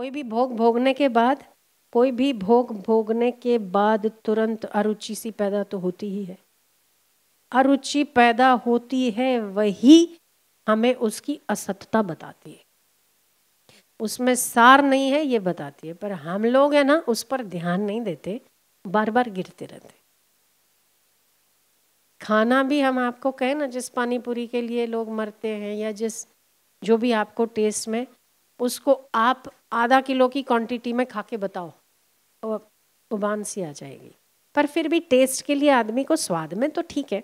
कोई भी भोग भोगने के बाद कोई भी भोग भोगने के बाद तुरंत अरुचि सी पैदा तो होती ही है अरुचि पैदा होती है वही हमें उसकी असतता बताती है उसमें सार नहीं है ये बताती है पर हम लोग है ना उस पर ध्यान नहीं देते बार बार गिरते रहते खाना भी हम आपको कहें ना जिस पानी पूरी के लिए लोग मरते हैं या जिस जो भी आपको टेस्ट में उसको आप आधा किलो की क्वांटिटी में खा के बताओ उबान सी आ जाएगी पर फिर भी टेस्ट के लिए आदमी को स्वाद में तो ठीक है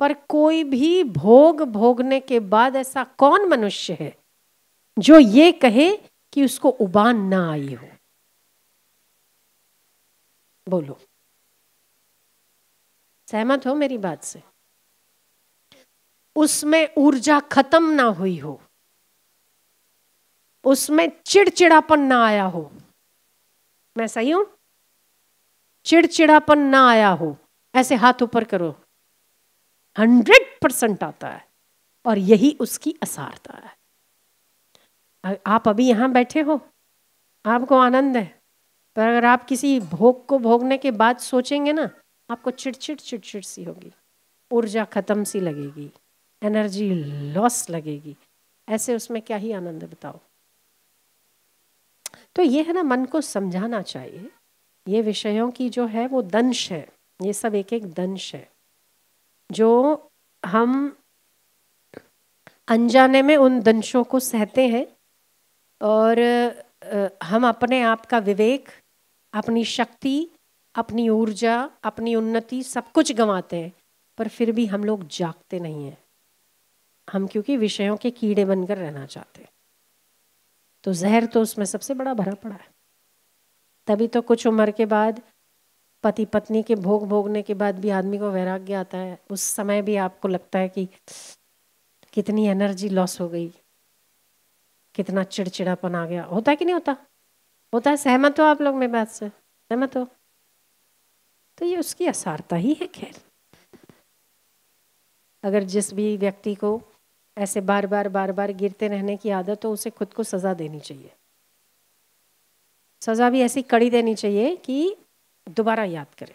पर कोई भी भोग भोगने के बाद ऐसा कौन मनुष्य है जो ये कहे कि उसको उबान ना आई हो बोलो सहमत हो मेरी बात से उसमें ऊर्जा खत्म ना हुई हो उसमें चिड़चिड़ापन ना आया हो मैं सही हूं चिड़चिड़ापन ना आया हो ऐसे हाथ ऊपर करो हंड्रेड परसेंट आता है और यही उसकी असारता है आप अभी यहां बैठे हो आपको आनंद है पर अगर आप किसी भोग को भोगने के बाद सोचेंगे ना आपको चिड़चिड़ चिड़चिड़ सी होगी ऊर्जा खत्म सी लगेगी एनर्जी लॉस लगेगी ऐसे उसमें क्या ही आनंद बताओ तो ये है ना मन को समझाना चाहिए ये विषयों की जो है वो दंश है ये सब एक एक दंश है जो हम अनजाने में उन दंशों को सहते हैं और हम अपने आप का विवेक अपनी शक्ति अपनी ऊर्जा अपनी उन्नति सब कुछ गंवाते हैं पर फिर भी हम लोग जागते नहीं हैं हम क्योंकि विषयों के कीड़े बनकर रहना चाहते हैं तो जहर तो उसमें सबसे बड़ा भरा पड़ा है तभी तो कुछ उम्र के बाद पति पत्नी के भोग भोगने के बाद भी आदमी को वैराग्य आता है उस समय भी आपको लगता है कि कितनी एनर्जी लॉस हो गई कितना चिड़चिड़ापन आ गया होता है कि नहीं होता होता है सहमत हो आप लोग मेरे बात से सहमत हो तो ये उसकी असारता ही है खैर अगर जिस भी व्यक्ति को ऐसे बार बार बार बार गिरते रहने की आदत हो तो उसे खुद को सज़ा देनी चाहिए सज़ा भी ऐसी कड़ी देनी चाहिए कि दोबारा याद करें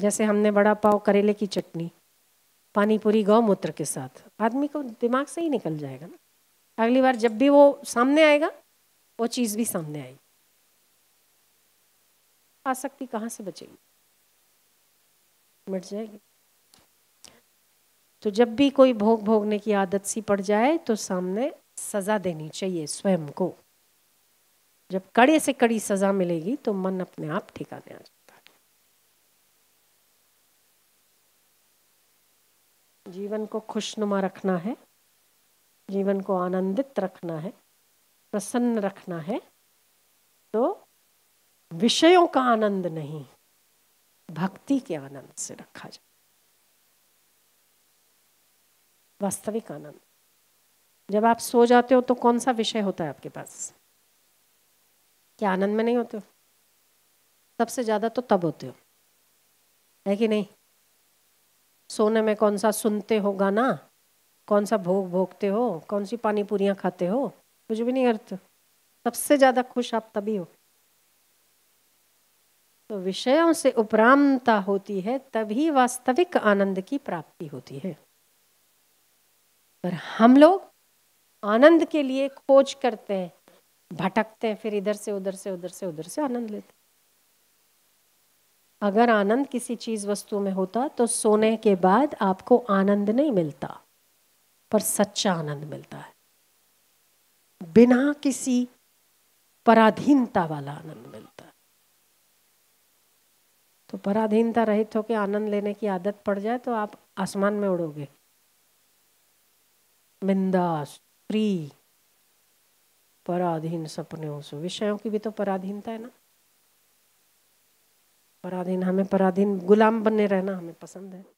जैसे हमने बड़ा पाव करेले की चटनी पानी पूरी गौमूत्र के साथ आदमी को दिमाग से ही निकल जाएगा ना अगली बार जब भी वो सामने आएगा वो चीज़ भी सामने आएगी आसक्ति कहाँ से बचेगी मिट जाएगी तो जब भी कोई भोग भोगने की आदत सी पड़ जाए तो सामने सजा देनी चाहिए स्वयं को जब कड़े से कड़ी सजा मिलेगी तो मन अपने आप ठिकाने आ जाता है जीवन को खुशनुमा रखना है जीवन को आनंदित रखना है प्रसन्न रखना है तो विषयों का आनंद नहीं भक्ति के आनंद से रखा जाए वास्तविक आनंद जब आप सो जाते हो तो कौन सा विषय होता है आपके पास क्या आनंद में नहीं होते हो सबसे ज़्यादा तो तब होते हो है कि नहीं सोने में कौन सा सुनते हो गाना कौन सा भोग भोगते हो कौन सी पानी पूरियाँ खाते हो कुछ भी नहीं करते सबसे ज़्यादा खुश आप तभी हो तो विषयों से उपरामता होती है तभी वास्तविक आनंद की प्राप्ति होती है पर हम लोग आनंद के लिए खोज करते हैं भटकते हैं फिर इधर से उधर से उधर से उधर से आनंद लेते हैं अगर आनंद किसी चीज वस्तु में होता तो सोने के बाद आपको आनंद नहीं मिलता पर सच्चा आनंद मिलता है बिना किसी पराधीनता वाला आनंद मिलता है तो पराधीनता रहित होकर आनंद लेने की आदत पड़ जाए तो आप आसमान में उड़ोगे बिंदास फ्री पराधीन सपने से विषयों की भी तो पराधीनता है ना पराधीन हमें पराधीन गुलाम बने रहना हमें पसंद है